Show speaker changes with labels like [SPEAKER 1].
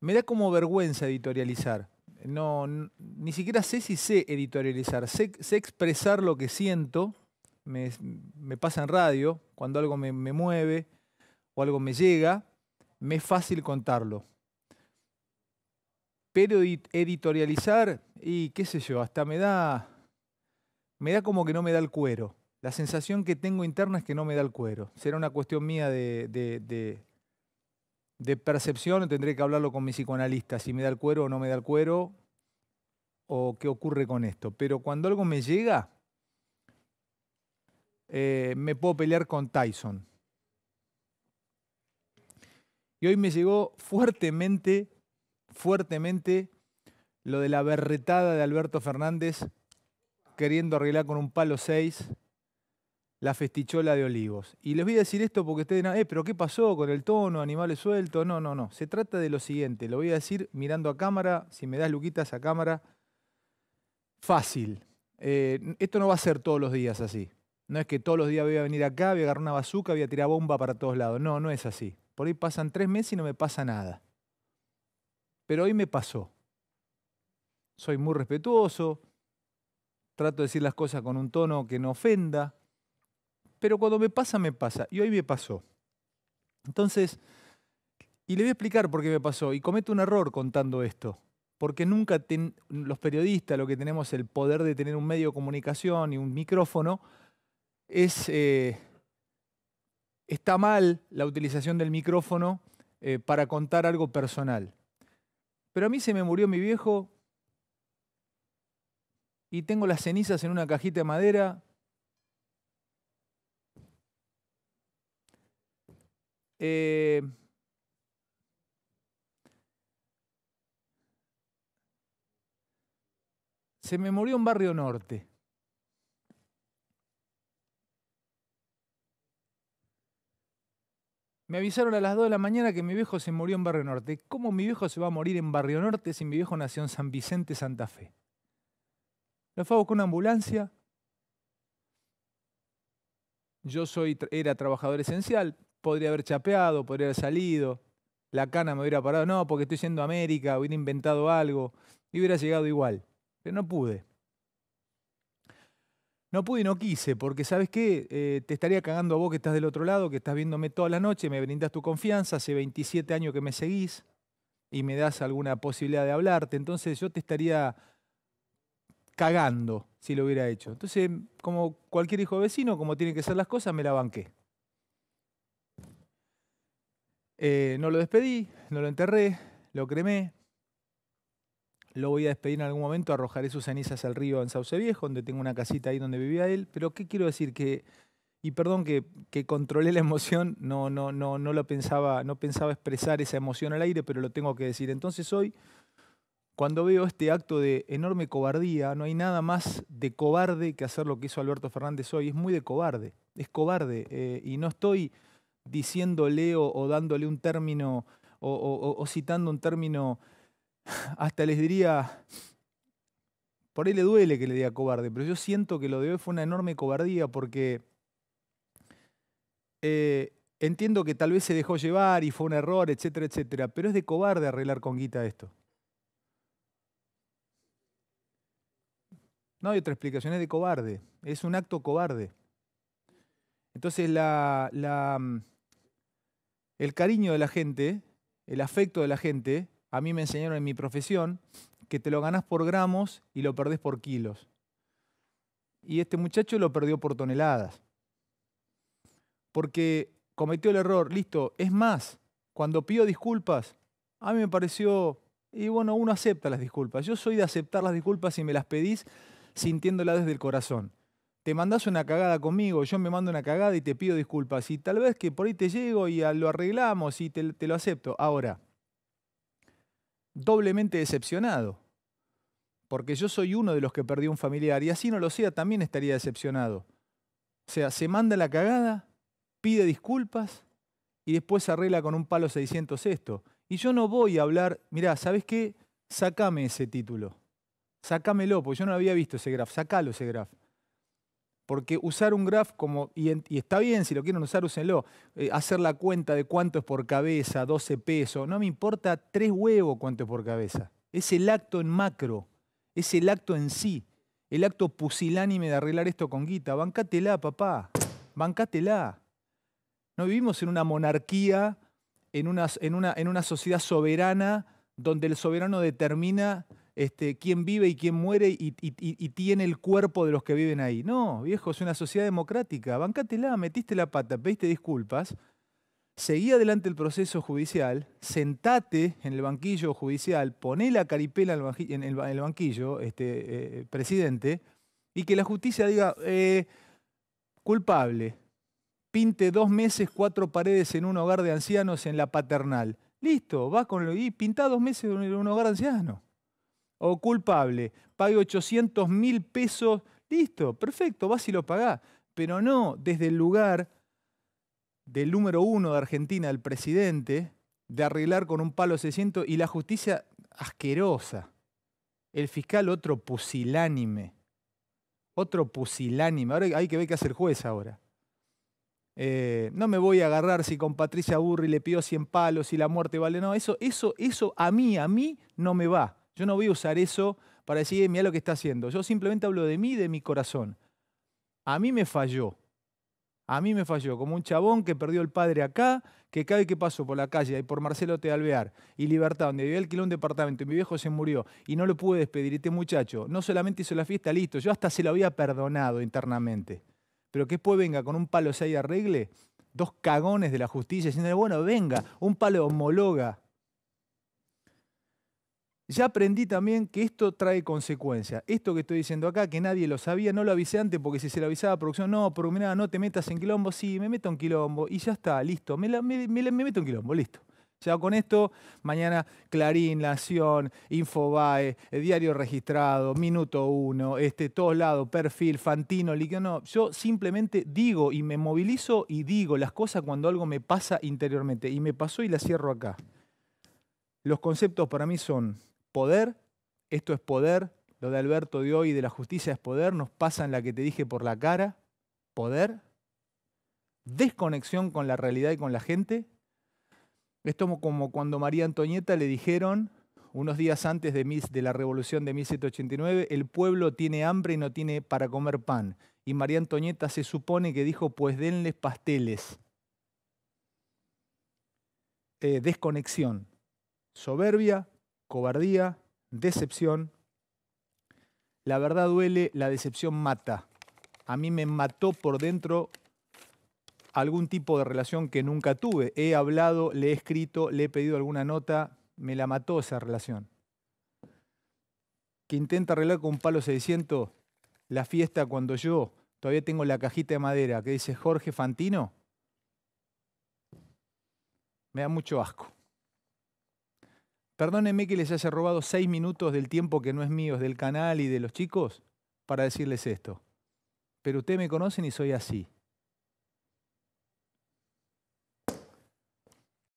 [SPEAKER 1] me da como vergüenza editorializar. No, ni siquiera sé si sé editorializar. Sé, expresar lo que siento. Me, pasa en radio, cuando algo me, mueve o algo me llega, me es fácil contarlo. Pero editorializar, y qué sé yo, hasta me da. Me da como que no me da el cuero. La sensación que tengo interna es que no me da el cuero. Será una cuestión mía de, de percepción tendré que hablarlo con mi psicoanalista, si me da el cuero o no me da el cuero, o qué ocurre con esto. Pero cuando algo me llega, eh, me puedo pelear con Tyson. Y hoy me llegó fuertemente, fuertemente lo de la berretada de Alberto Fernández queriendo arreglar con un palo 6 la festichola de olivos. Y les voy a decir esto porque ustedes dirán, eh, pero ¿qué pasó con el tono, animales sueltos? No, no, no. Se trata de lo siguiente, lo voy a decir mirando a cámara, si me das luquitas a cámara, fácil. Eh, esto no va a ser todos los días así. No es que todos los días voy a venir acá, voy a agarrar una bazuca, voy a tirar bomba para todos lados. No, no es así. Por ahí pasan tres meses y no me pasa nada. Pero hoy me pasó. Soy muy respetuoso, trato de decir las cosas con un tono que no ofenda pero cuando me pasa, me pasa. Y hoy me pasó. Entonces, y le voy a explicar por qué me pasó. Y cometo un error contando esto. Porque nunca los periodistas, lo que tenemos el poder de tener un medio de comunicación y un micrófono, es... Eh, está mal la utilización del micrófono eh, para contar algo personal. Pero a mí se me murió mi viejo y tengo las cenizas en una cajita de madera Eh, se me murió en Barrio Norte. Me avisaron a las 2 de la mañana que mi viejo se murió en Barrio Norte. ¿Cómo mi viejo se va a morir en Barrio Norte si mi viejo nació en San Vicente, Santa Fe? Lo fue a buscar una ambulancia. Yo soy, era trabajador esencial, podría haber chapeado, podría haber salido, la cana me hubiera parado, no, porque estoy yendo a América, hubiera inventado algo y hubiera llegado igual, pero no pude. No pude y no quise, porque sabes qué, eh, te estaría cagando a vos que estás del otro lado, que estás viéndome toda la noche, me brindas tu confianza, hace 27 años que me seguís y me das alguna posibilidad de hablarte, entonces yo te estaría cagando si lo hubiera hecho. Entonces, como cualquier hijo vecino, como tienen que ser las cosas, me la banqué. Eh, no lo despedí, no lo enterré, lo cremé. Lo voy a despedir en algún momento, arrojaré sus cenizas al río en Sauce Viejo, donde tengo una casita ahí donde vivía él. Pero ¿qué quiero decir? Que, y perdón que, que controlé la emoción, no, no, no, no lo pensaba, no pensaba expresar esa emoción al aire, pero lo tengo que decir. Entonces hoy, cuando veo este acto de enorme cobardía, no hay nada más de cobarde que hacer lo que hizo Alberto Fernández hoy. Es muy de cobarde, es cobarde. Eh, y no estoy diciéndole o, dándole un término o, citando un término, hasta les diría, por ahí le duele que le diga cobarde, pero yo siento que lo de hoy fue una enorme cobardía porque eh, entiendo que tal vez se dejó llevar y fue un error, etcétera, etcétera, pero es de cobarde arreglar con guita esto. No hay otra explicación, es de cobarde, es un acto cobarde. Entonces la, mm, el cariño de la gente, el afecto de la gente, a mí me enseñaron en mi profesión que te lo ganás por gramos y lo perdés por kilos. Y este muchacho lo perdió por toneladas. Porque cometió el error, listo, es más, cuando pido disculpas, a mí me pareció, y bueno, uno acepta las disculpas. Yo soy de aceptar las disculpas si me las pedís sintiéndolas desde el corazón te mandas una cagada conmigo, yo me mando una cagada y te pido disculpas. Y tal vez que por ahí te llego y ah, lo arreglamos y te, lo acepto. Ahora, doblemente decepcionado, porque yo soy uno de los que perdió un familiar y así no lo sea, también estaría decepcionado. O sea, se manda la cagada, pide disculpas y después se arregla con un palo 600 esto. Y yo no voy a hablar, mirá, ¿sabes qué? Sácame ese título. Sácamelo, porque yo no había visto ese graf. Sacalo ese graf. Porque usar un graph como, y, está bien, si lo quieren usar, úsenlo. Eh, hacer la cuenta de cuánto es por cabeza, 12 pesos, no me importa tres huevos cuánto es por cabeza. Es el acto en macro, es el acto en sí, el acto pusilánime de arreglar esto con guita. Bancatela, papá, bancátela. No vivimos en una monarquía, en una sociedad soberana donde el soberano determina este, quién vive y quién muere y, tiene el cuerpo de los que viven ahí. No, viejo, es una sociedad democrática. la, metiste la pata, pediste disculpas, seguí adelante el proceso judicial, sentate en el banquillo judicial, poné la caripela en el, banquillo, este, eh, presidente, y que la justicia diga, eh, culpable, pinte dos meses cuatro paredes en un hogar de ancianos en la paternal. Listo, va con lo y pinta dos meses en un hogar de ancianos o culpable, pague 800 mil pesos, listo, perfecto, vas y lo pagás. Pero no desde el lugar del número uno de Argentina, el presidente, de arreglar con un palo 600 y la justicia asquerosa. El fiscal otro pusilánime. Otro pusilánime. Ahora hay que ver qué hace juez ahora. Eh, no me voy a agarrar si con Patricia Burri le pidió 100 palos, y la muerte vale. No, eso, eso, eso a mí, a mí no me va. Yo no voy a usar eso para decir, eh, mira lo que está haciendo. Yo simplemente hablo de mí, de mi corazón. A mí me falló. A mí me falló, como un chabón que perdió el padre acá, que cada vez que paso por la calle y por Marcelo Tealvear y Libertad, donde vivía alquiló un departamento y mi viejo se murió y no lo pude despedir, este muchacho no solamente hizo la fiesta, listo, yo hasta se lo había perdonado internamente. Pero que después venga con un palo hay arregle, dos cagones de la justicia diciendo, bueno, venga, un palo homologa ya aprendí también que esto trae consecuencias. Esto que estoy diciendo acá, que nadie lo sabía, no lo avisé antes porque si se lo avisaba a producción, no, nada no te metas en quilombo, sí, me meto en quilombo y ya está, listo, me, meto en quilombo, listo. Ya con esto, mañana Clarín, Nación, Infobae, eh, Diario Registrado, Minuto 1, este, todos lados, Perfil, Fantino, que no. Yo simplemente digo y me movilizo y digo las cosas cuando algo me pasa interiormente. Y me pasó y la cierro acá. Los conceptos para mí son poder, esto es poder, lo de Alberto de hoy de la justicia es poder, nos pasa en la que te dije por la cara, poder, desconexión con la realidad y con la gente. Esto es como cuando María Antonieta le dijeron, unos días antes de, de la revolución de 1789, el pueblo tiene hambre y no tiene para comer pan. Y María Antonieta se supone que dijo, pues denles pasteles. Eh, desconexión, soberbia, cobardía, decepción. La verdad duele, la decepción mata. A mí me mató por dentro algún tipo de relación que nunca tuve. He hablado, le he escrito, le he pedido alguna nota, me la mató esa relación. Que intenta arreglar con un palo 600 la fiesta cuando yo todavía tengo la cajita de madera que dice Jorge Fantino, me da mucho asco. Perdónenme que les haya robado seis minutos del tiempo que no es mío, es del canal y de los chicos, para decirles esto. Pero ustedes me conocen y soy así.